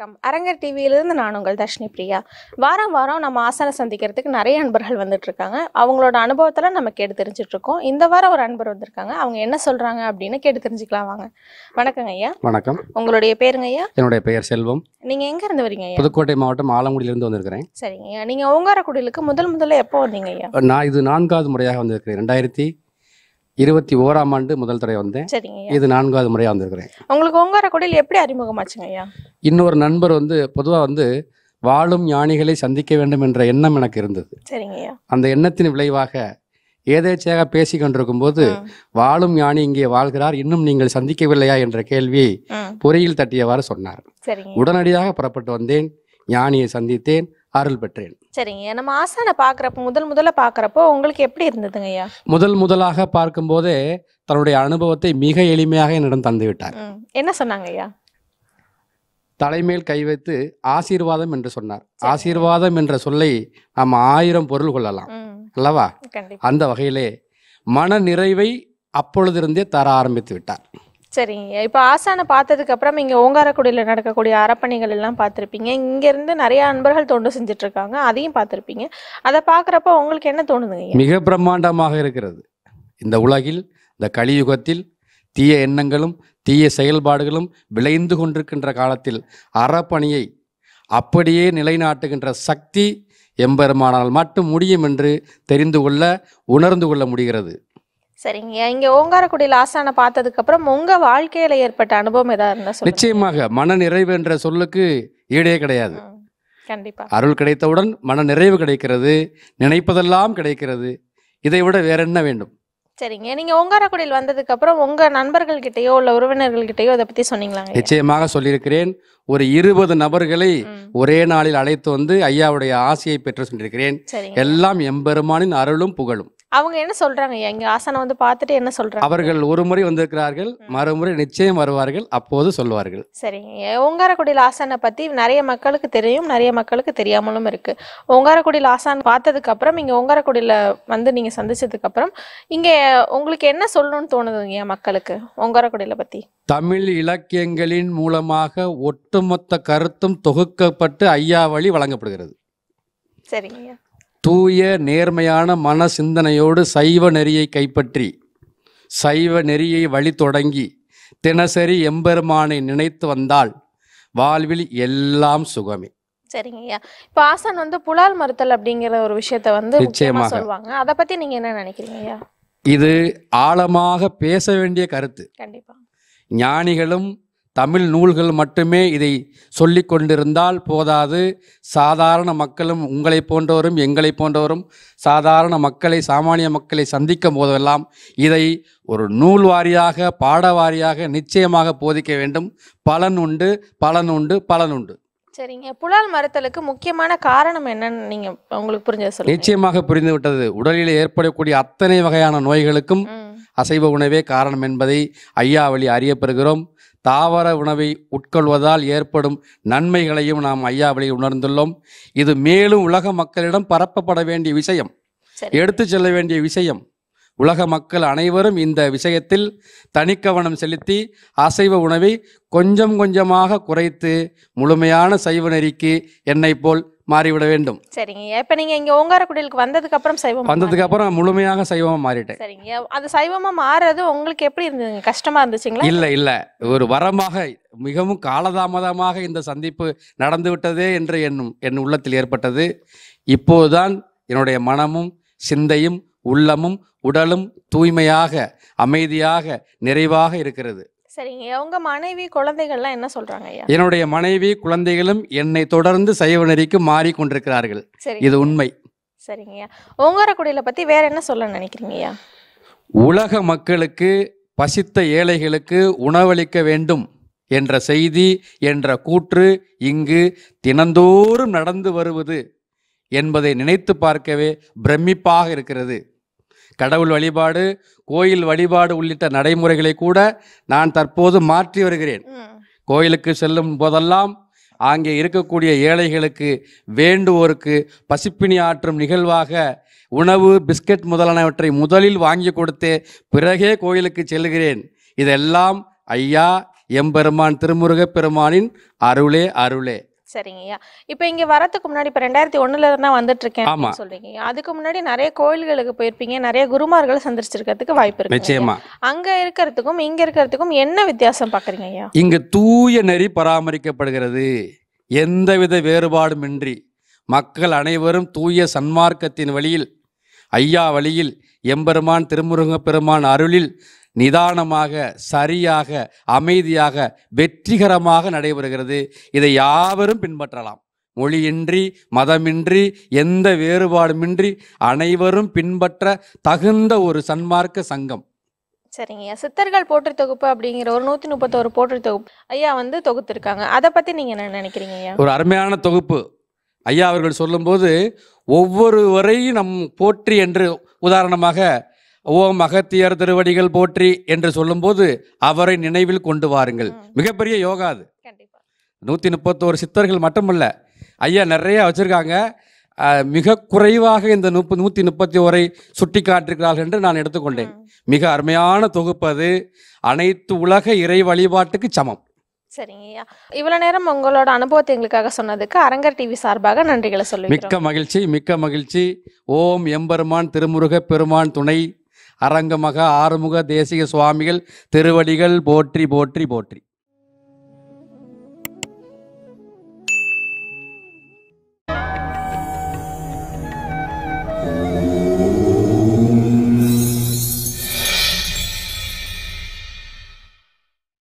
வணக்கம் அரங்கர் டிவியிலிருந்து நான் உங்கள் தர்ஷினி பிரியா வாரம் வாரம் நம்ம ஆசனை சந்திக்கிறதுக்கு நிறைய அன்பர்கள் வந்துட்டு இருக்காங்க அவங்களோட அனுபவத்தில் நம்ம கேட்டு தெரிஞ்சுட்டு இருக்கோம் இந்த வாரம் ஒரு அன்பர் வந்திருக்காங்க அவங்க என்ன சொல்றாங்க அப்படின்னு கேட்டு தெரிஞ்சுக்கலாம் வாங்க வணக்கங்க ஐயா வணக்கம் உங்களுடைய பேருங்க ஐயா என்னுடைய பெயர் செல்வம் நீங்க எங்க இருந்து வரீங்க புதுக்கோட்டை மாவட்டம் ஆலங்குடியிலிருந்து வந்திருக்கிறேன் சரிங்க ஐயா நீங்க ஓங்காரக்குடியிலுக்கு முதல் முதல்ல எப்போ வந்தீங்க ஐயா நான் இது நான்காவது முறையாக வந்திருக்கிறேன் ரெண்டாயிரத்தி இருபத்தி ஓராம் ஆண்டு முதல் தடவை வந்தேன் இது நான்காவது முறையாக வந்திருக்கிறேன் உங்களுக்கு ஓங்கார குடையில் எப்படி அறிமுகமாச்சுங்க ஐயா இன்னொரு நண்பர் வந்து பொதுவாக வந்து வாழும் ஞானிகளை சந்திக்க வேண்டும் என்ற எண்ணம் எனக்கு இருந்தது அந்த எண்ணத்தின் விளைவாக ஏதேச்சையாக பேசி கொண்டிருக்கும் போது வாழும் ஞானி இங்கே வாழ்கிறார் இன்னும் நீங்கள் சந்திக்கவில்லையா என்ற கேள்வியை பொறியில் தட்டியவாறு சொன்னார் உடனடியாக புறப்பட்டு வந்தேன் ஞானியை சந்தித்தேன் அருள் பெற்றேன் சரிங்க நம்ம ஆசானை பார்க்குறப்ப முதல் முதல்ல பார்க்குறப்போ உங்களுக்கு எப்படி இருந்ததுங்க ஐயா முதல் முதலாக பார்க்கும்போதே தன்னுடைய அனுபவத்தை மிக எளிமையாக என்னிடம் தந்துவிட்டார் என்ன சொன்னாங்க ஐயா தலைமேல் கை வைத்து ஆசீர்வாதம் என்று சொன்னார் ஆசீர்வாதம் என்ற சொல்லை நாம் ஆயிரம் பொருள் கொள்ளலாம் அல்லவா அந்த வகையிலே மன நிறைவை அப்பொழுதிருந்தே தர ஆரம்பித்து விட்டார் சரிங்க இப்போ ஆசானை பார்த்ததுக்கு அப்புறம் இங்கே ஓங்காரக்குடியில் நடக்கக்கூடிய அறப்பணிகள் எல்லாம் பார்த்துருப்பீங்க இங்கேருந்து நிறைய அன்பர்கள் தொண்டு செஞ்சுட்டு இருக்காங்க அதையும் பார்த்துருப்பீங்க அதை பார்க்குறப்ப உங்களுக்கு என்ன தோணுதுங்க மிக பிரம்மாண்டமாக இருக்கிறது இந்த உலகில் இந்த கலியுகத்தில் தீய எண்ணங்களும் தீய செயல்பாடுகளும் விளைந்து கொண்டிருக்கின்ற காலத்தில் அறப்பணியை அப்படியே நிலைநாட்டுகின்ற சக்தி எம்பெருமானால் மட்டும் முடியும் என்று தெரிந்து கொள்ள உணர்ந்து கொள்ள முடிகிறது சரிங்க இங்க ஓங்காரக்குடியில் ஆசான பார்த்ததுக்கு அப்புறம் உங்க வாழ்க்கையில ஏற்பட்ட அனுபவம் ஏதா இருந்தா நிச்சயமாக மன நிறைவு என்ற சொல்லுக்கு ஈடே கிடையாது கண்டிப்பா அருள் கிடைத்தவுடன் மன நிறைவு கிடைக்கிறது நினைப்பதெல்லாம் கிடைக்கிறது இதை விட வேற என்ன வேண்டும் சரிங்க நீங்க ஓங்காரக்குடியில் வந்ததுக்கு அப்புறம் உங்க நண்பர்கள் கிட்டயோ உள்ள உறவினர்கள் கிட்டயோ அதை பத்தி சொன்னீங்களா நிச்சயமாக சொல்லியிருக்கிறேன் ஒரு இருபது நபர்களை ஒரே நாளில் அழைத்து வந்து ஐயாவுடைய ஆசையை பெற்று சென்றிருக்கிறேன் எல்லாம் எம்பெருமானின் அருளும் புகழும் அவங்க என்ன சொல்றாங்க எங்க ஆசனை வந்து பார்த்துட்டு என்ன சொல்றாங்க அவர்கள் ஒரு முறை வந்திருக்கிறார்கள் மறுமுறை நிச்சயம் வருவார்கள் அப்போது சொல்வார்கள் சரிங்க ஓங்காரக்குடியில் ஆசனை பத்தி நிறைய மக்களுக்கு தெரியும் நிறைய மக்களுக்கு தெரியாமலும் இருக்கு ஓங்காரக்குடியில் ஆசான் பார்த்ததுக்கு அப்புறம் இங்க ஓங்காரக்குடியில வந்து நீங்க சந்திச்சதுக்கு அப்புறம் இங்க உங்களுக்கு என்ன சொல்லணும்னு தோணுதுங்க மக்களுக்கு ஓங்காரக்குடியில பத்தி தமிழ் இலக்கியங்களின் மூலமாக ஒட்டுமொத்த கருத்தும் தொகுக்கப்பட்டு ஐயா வழி வழங்கப்படுகிறது சரிங்க தூய நேர்மையான மன சிந்தனையோடு சைவ நெறியை கைப்பற்றி சைவ நெறியை வழி தொடங்கி தினசரி எம்பெருமானை நினைத்து வந்தால் வாழ்வில் எல்லாம் சுகமே சரிங்கய்யா இப்போ ஆசன் வந்து புலால் மறுத்தல் அப்படிங்கிற ஒரு விஷயத்த வந்து நிச்சயமாக சொல்லுவாங்க அதை பத்தி நீங்க என்ன நினைக்கிறீங்க இது ஆழமாக பேச வேண்டிய கருத்து கண்டிப்பா ஞானிகளும் தமிழ் நூல்கள் மட்டுமே இதை சொல்லி கொண்டிருந்தால் போதாது சாதாரண மக்களும் உங்களை போன்றவரும் எங்களை போன்றவரும் சாதாரண மக்களை சாமானிய மக்களை சந்திக்கும் போதெல்லாம் இதை ஒரு நூல் வாரியாக பாட வாரியாக நிச்சயமாக போதிக்க வேண்டும் பலன் உண்டு பலன் உண்டு பலன் உண்டு சரிங்க புலால் மறுத்தலுக்கு முக்கியமான காரணம் என்னன்னு நீங்கள் உங்களுக்கு புரிஞ்ச நிச்சயமாக புரிந்து விட்டது உடலில் ஏற்படக்கூடிய அத்தனை வகையான நோய்களுக்கும் அசைவ உணவே காரணம் என்பதை ஐயாவளி அறியப்பெறுகிறோம் தாவர உணவை உட்கொள்வதால் ஏற்படும் நன்மைகளையும் நாம் ஐயா உணர்ந்துள்ளோம் இது மேலும் உலக மக்களிடம் பரப்பப்பட வேண்டிய விஷயம் எடுத்து செல்ல வேண்டிய விஷயம் உலக மக்கள் அனைவரும் இந்த விஷயத்தில் தனிக்கவனம் செலுத்தி அசைவ உணவை கொஞ்சம் கொஞ்சமாக குறைத்து முழுமையான சைவ நெறிக்கு என்னை போல் மாறிவிட வேண்டும் சரிங்க இப்போ நீங்கள் இங்கே ஓங்காரக்குடிலுக்கு வந்ததுக்கு அப்புறம் சைவம் வந்ததுக்கு அப்புறம் முழுமையாக சைவம் மாறிட்டேன் சரிங்க அந்த சைவமாக மாறுறது உங்களுக்கு எப்படி இருந்தது கஷ்டமாக இருந்துச்சுங்களா இல்லை இல்லை ஒரு வரமாக மிகவும் காலதாமதமாக இந்த சந்திப்பு நடந்து விட்டதே என்று என் என் உள்ளத்தில் ஏற்பட்டது இப்போதுதான் என்னுடைய மனமும் சிந்தையும் உள்ளமும் உடலும் தூய்மையாக அமைதியாக நிறைவாக இருக்கிறது சரிங்க உங்க மனைவி குழந்தைகள்லாம் என்ன சொல்றாங்க என்னுடைய மனைவி குழந்தைகளும் என்னை தொடர்ந்து சைவ நெறிக்கு மாறிக்கொண்டிருக்கிறார்கள் கொண்டிருக்கிறார்கள் இது உண்மை சரிங்கய்யா ஓங்காரக்குடியில பத்தி வேற என்ன சொல்ல நினைக்கிறீங்க உலக மக்களுக்கு பசித்த ஏழைகளுக்கு உணவளிக்க வேண்டும் என்ற செய்தி என்ற கூற்று இங்கு தினந்தோறும் நடந்து வருவது என்பதை நினைத்து பார்க்கவே பிரமிப்பாக இருக்கிறது கடவுள் வழிபாடு கோயில் வழிபாடு உள்ளிட்ட நடைமுறைகளை கூட நான் தற்போது மாற்றி வருகிறேன் கோயிலுக்கு செல்லும் போதெல்லாம் அங்கே இருக்கக்கூடிய ஏழைகளுக்கு வேண்டுவோருக்கு பசிப்பினி ஆற்றும் நிகழ்வாக உணவு பிஸ்கட் முதலானவற்றை முதலில் வாங்கி கொடுத்து பிறகே கோயிலுக்கு செல்கிறேன் இதெல்லாம் ஐயா எம்பெருமான் திருமுருகப் பெருமானின் அருளே அருளே சரிங்கய்யா இப்போ இங்க வரதுக்கு முன்னாடி இப்போ ரெண்டாயிரத்தி ஒண்ணுல இருந்தா வந்துட்டு இருக்கேன் சொல்றீங்க அதுக்கு முன்னாடி நிறைய கோயில்களுக்கு போயிருப்பீங்க நிறைய குருமார்களை சந்திச்சிருக்கிறதுக்கு வாய்ப்பு இருக்கு நிச்சயமா அங்க இருக்கிறதுக்கும் இங்க இருக்கிறதுக்கும் என்ன வித்தியாசம் பாக்குறீங்க ஐயா இங்க தூய நெறி பராமரிக்கப்படுகிறது எந்தவித வேறுபாடுமின்றி மக்கள் அனைவரும் தூய சன்மார்க்கத்தின் வழியில் ஐயா வழியில் எம்பெருமான் திருமுருக பெருமான் அருளில் நிதானமாக சரியாக அமைதியாக வெற்றிகரமாக நடைபெறுகிறது இதை யாவரும் பின்பற்றலாம் மொழியின்றி மதமின்றி எந்த வேறுபாடுமின்றி அனைவரும் பின்பற்ற தகுந்த ஒரு சன்மார்க்க சங்கம் சரிங்க சித்தர்கள் போற்றி தொகுப்பு அப்படிங்கிற ஒரு நூத்தி முப்பத்தோரு போற்றி தொகுப்பு ஐயா வந்து தொகுத்திருக்காங்க அதை பத்தி நீங்க என்ன நினைக்கிறீங்க ஐயா ஒரு அருமையான தொகுப்பு ஐயா அவர்கள் சொல்லும்போது ஒவ்வொருவரையும் நம் போற்றி என்று உதாரணமாக ஓம் மகத்தியர் திருவடிகள் போற்றி என்று சொல்லும்போது அவரை நினைவில் கொண்டு வாருங்கள் மிகப்பெரிய யோகா அது நூற்றி முப்பத்தோரு சித்தர்கள் மட்டுமல்ல ஐயா நிறைய வச்சுருக்காங்க மிக குறைவாக இந்த நுப்ப நூற்றி முப்பத்தி ஓரை சுட்டி காட்டிருக்கிறார்கள் என்று நான் எடுத்துக்கொண்டேன் மிக அருமையான தொகுப்பு அது அனைத்து உலக இறை வழிபாட்டுக்கு சமம் சரிங்கய்யா இவ்வளோ நேரம் உங்களோட அனுபவத்தை எங்களுக்காக சொன்னதுக்கு அரங்கர் டிவி சார்பாக நன்றிகளை சொல்லுங்கள் மிக்க மகிழ்ச்சி மிக்க மகிழ்ச்சி ஓம் எம்பெருமான் திருமுருக பெருமான் துணை அரங்கமக ஆறுமுக தேசிக சுவாமிகள் திருவடிகள் போற்றி போற்றி போற்றி